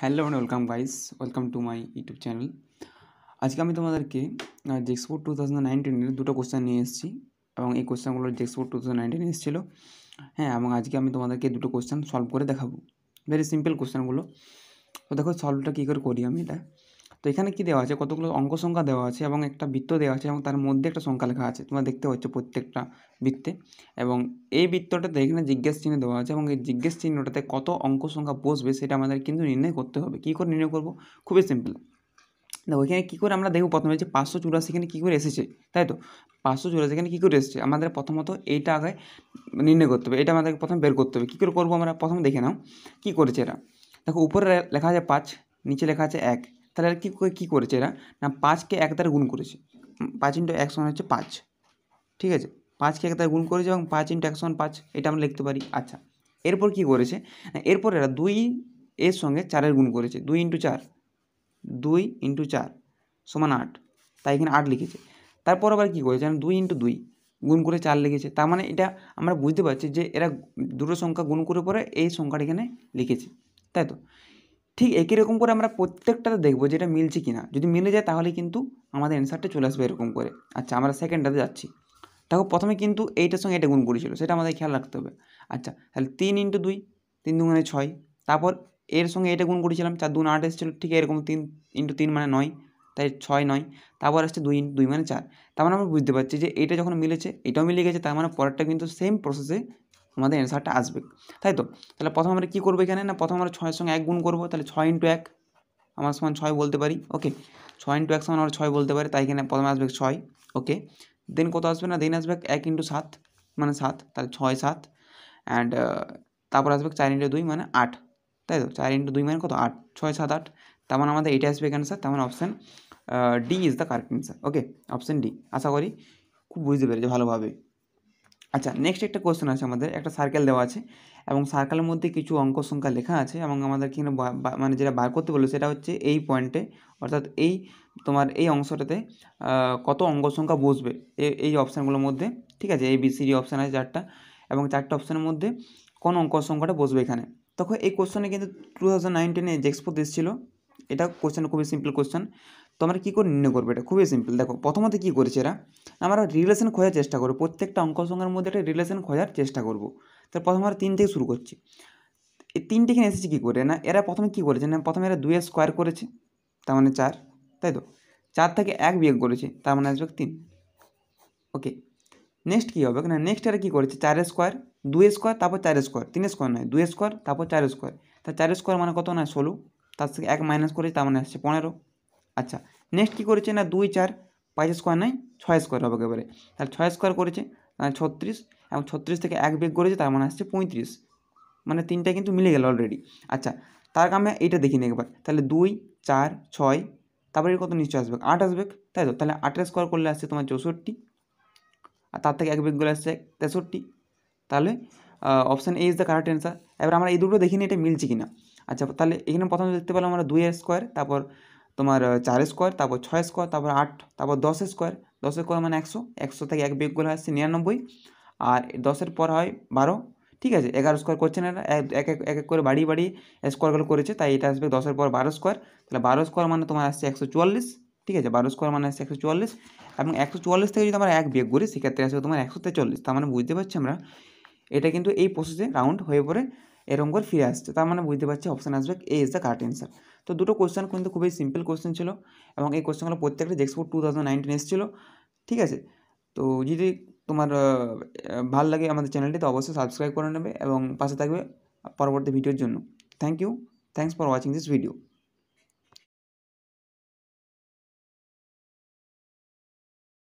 hello and welcome guys welcome to my YouTube channel আজকে আমি তোমাদেরকে জেক্সপোর্ট টু থাউজেন্ড নাইনটিনের দুটো কোশ্চেন নিয়ে এসেছি এবং এই কোশ্চেনগুলো জেক্সপোর্ট টু থাউজেন্ড নাইনটিন এসেছিলো হ্যাঁ এবং আজকে আমি তোমাদেরকে দুটো কোশ্চেন সলভ করে দেখাবো ভেরি সিম্পল কোশ্চেনগুলো তো দেখো সলভটা কী করে করি আমি এটা তো এখানে কি দেওয়া আছে কতগুলো অঙ্ক সংখ্যা দেওয়া আছে এবং একটা বৃত্ত দেওয়া আছে এবং তার মধ্যে একটা সংখ্যা লেখা আছে তোমরা দেখতে পাচ্ছ প্রত্যেকটা বৃত্তে এবং এই বৃত্তটাতে এখানে জিজ্ঞেস চিহ্ন দেওয়া আছে এবং এই জিজ্ঞেস চিহ্নটাতে কত অঙ্ক সংখ্যা বসবে সেটা আমাদের কিন্তু নির্ণয় করতে হবে কী করে নির্ণয় করবো খুবই সিম্পল দেখো এখানে কী করে আমরা দেখব প্রথমে যে পাঁচশো চুরাশি এখানে কী করে এসেছে তাই তো পাঁচশো চুরাশি এখানে কী করে এসেছে আমাদের প্রথমত এইটা আগে নির্ণয় করতে হবে এটা আমাদেরকে প্রথমে বের করতে হবে কী করে করবো আমরা প্রথম দেখে নাও কী করেছে এরা দেখো উপরে লেখা আছে পাঁচ নিচে লেখা আছে এক তাহলে আর কি কী করেছে এরা না পাঁচকে এক দ্বারা গুণ করেছে পাঁচ ইন্টু এক সমান হচ্ছে পাঁচ ঠিক আছে পাঁচকে এক দ্বারা গুণ করেছে এবং পাঁচ ইন্টু এক সমান পাঁচ এটা আমরা লিখতে পারি আচ্ছা এরপর কি করেছে এরপর এরা দুই এর সঙ্গে চারের গুণ করেছে দুই ইন্টু চার দুই ইন্টু চার সমান আট তাই এখানে আট লিখেছে তারপর আবার কী করেছে দুই ইন্টু দুই গুণ করে চার লিখেছে তার মানে এটা আমরা বুঝতে পারছি যে এরা দুটো সংখ্যা গুণ করে পরে এই সংখ্যাটা এখানে লিখেছে তাই তো ঠিক একই রকম করে আমরা প্রত্যেকটাতে দেখব যেটা মিলছে কি না যদি মিলে যায় তাহলে কিন্তু আমাদের অ্যান্সারটা চলে আসবে এরকম করে আচ্ছা আমরা সেকেন্ডটাতে যাচ্ছি দেখো প্রথমে কিন্তু এইটার সঙ্গে এটা গুণ করেছিল সেটা আমাদের খেয়াল রাখতে হবে আচ্ছা তাহলে তিন ইন্টু দুই তিন দুগুণে ছয় তারপর এর সঙ্গে এটা গুণ করেছিলাম চার দুগুণ আট এসেছিলো ঠিক এরকম তিন ইন্টু তিন মানে নয় তাই ছয় নয় তারপর আসছে দুই ইন্টু দুই মানে চার তার মানে আমরা বুঝতে পারছি যে এটা যখন মিলেছে এটাও মিলে গেছে তার মানে পরেরটা কিন্তু সেম প্রসেসে আমাদের অ্যান্সারটা আসবে তাই তো তাহলে প্রথম আমরা কী করবো এখানে না প্রথম আমরা ছয়ের সঙ্গে এক গুণ করবো তাহলে ছয় ইন্টু এক আমার সমান ছয় বলতে পারি ওকে ছয় ইন্টু এক সমান আমরা ছয় বলতে পারি তাই এখানে প্রথমে আসবে ছয় ওকে দেন কত আসবে না দেন আসবে এক ইন্টু সাত মানে সাত তাহলে ছয় সাত অ্যান্ড তারপর আসবে চার ইন্টু দুই মানে আট তাই তো চার ইন্টু দুই মানে কত আট ছয় সাত আট তার মানে আমাদের এটা আসবে এখানে স্যার তার মানে option D is the correct answer okay option D আশা করি খুব বুঝতে পেরেছি ভালোভাবে আচ্ছা নেক্সট একটা কোয়েশ্চেন আছে আমাদের একটা সার্কেল দেওয়া আছে এবং সার্কেলের মধ্যে কিছু অঙ্ক সংখ্যা লেখা আছে এবং আমাদের এখানে মানে যেটা বার করতে বললো সেটা হচ্ছে এই পয়েন্টে অর্থাৎ এই তোমার এই অংশটাতে কত অঙ্ক সংখ্যা বসবে এই অপশানগুলোর মধ্যে ঠিক আছে এই বিসিডি অপশান আছে চারটা এবং চারটা অপশানের মধ্যে কোন অঙ্ক সংখ্যাটা বসবে এখানে তখন এই কোশ্চেনে কিন্তু টু থাউজেন্ড নাইনটিনে যে এক্সপোর্ট এসেছিলো এটা কোশ্চেন খুবই সিম্পল কোশ্চেন তো আমরা কী করে নির্ণয় করবো এটা খুবই সিম্পল দেখো প্রথমত কী করেছে এরা আমরা রিলেশন খোঁজার চেষ্টা করবো প্রত্যেকটা অঙ্ক সঙ্গের মধ্যে একটা রিলেশন খোঁজার চেষ্টা করবো তার প্রথম আমরা তিন থেকে শুরু করছি এই তিনটে এখানে এসেছে কী করে না এরা প্রথমে কী করেছে না প্রথমে এরা দুয়ে স্কোয়ার করেছে তার মানে চার তাই তো চার থেকে এক বিয়োগ করেছে তার মানে আসবে তিন ওকে নেক্সট কী হবে না নেক্সট এরা কী করেছে চার স্কোয়ার দুয়ে স্কোয়ার তারপর চার স্কোয়ার তিন স্কোয়ার নয় দুই স্কোয়ার তারপর চার স্কোয়ার তা চার স্কোয়ার মানে কত নয় ষোলো তার থেকে এক মাইনাস করেছে তার মানে আসছে পনেরো আচ্ছা নেক্সট কী করেছে না দুই চার পাঁচ স্কোয়ার নাই ছয় স্কোয়ার হবে একেবারে তাহলে ছয় স্কোয়ার করেছে ছত্রিশ এবং ছত্রিশ থেকে এক বেগ করেছে তার মানে আসছে পঁয়ত্রিশ মানে তিনটা কিন্তু মিলে গেল অলরেডি আচ্ছা তার আমি এইটা দেখি না একবার তাহলে দুই চার ছয় তারপরে কত নিশ্চয় আসবে আট আসবে তাই তো তাহলে আটের স্কোয়ার করলে আসছে তোমার চৌষট্টি আর তার থেকে এক বেগ করে আসছে তেষট্টি তাহলে option A is the correct answer এবার আমরা এই দুটো দেখিনি এটা মিলছে কিনা আচ্ছা তাহলে এখানে প্রথমে দেখতে পেলাম আমরা দুইয়ের স্কোয়ার তারপর তোমার চার স্কোয়ার তারপর ছয় স্কোয়ার তারপর আট তারপর দশ স্কোয়ার দশ স্কোয়ার মানে একশো একশো থেকে এক বিয়োগ করলে আসছে নিরানব্বই আর দশের পর হয় বারো ঠিক আছে এগারো স্কোয়ার করছে না এক এক এক করে বাড়ি বাড়ি স্কোয়ারগুলো করেছে তাই এটা আসবে দশের পর বারো স্কোয়ার তাহলে বারো স্কোয়ার মানে তোমার আসছে একশো চুয়াল্লিশ ঠিক আছে বারো স্কোয়ার মানে আসছে একশো চুয়াল্লিশ এবং একশো চুয়াল্লিশ থেকে যদি আমরা এক বিয়োগ করি সেক্ষেত্রে আসবে তোমার একশো তেচল্লিশ তার মানে বুঝতে পারছি আমরা এটা কিন্তু এই প্রসেসে রাউন্ড হয়ে পড়ে এরকম করে ফিরে আসছে তার মানে বুঝতে পারছি অপশান আসবে A is the correct answer তো দুটো কোশ্চেন কিন্তু খুবই সিম্পল কোশ্চেন ছিল এবং এই কোশ্চেনগুলো প্রত্যেকটা জেক্সপো টু থাউজেন্ড নাইনটিন এসেছিলো ঠিক আছে তো যদি তোমার ভাল লাগে আমাদের চ্যানেলটি তো অবশ্যই সাবস্ক্রাইব করে নেবে এবং পাশে থাকবে পরবর্তী ভিডিওর জন্য thank you thanks for watching this video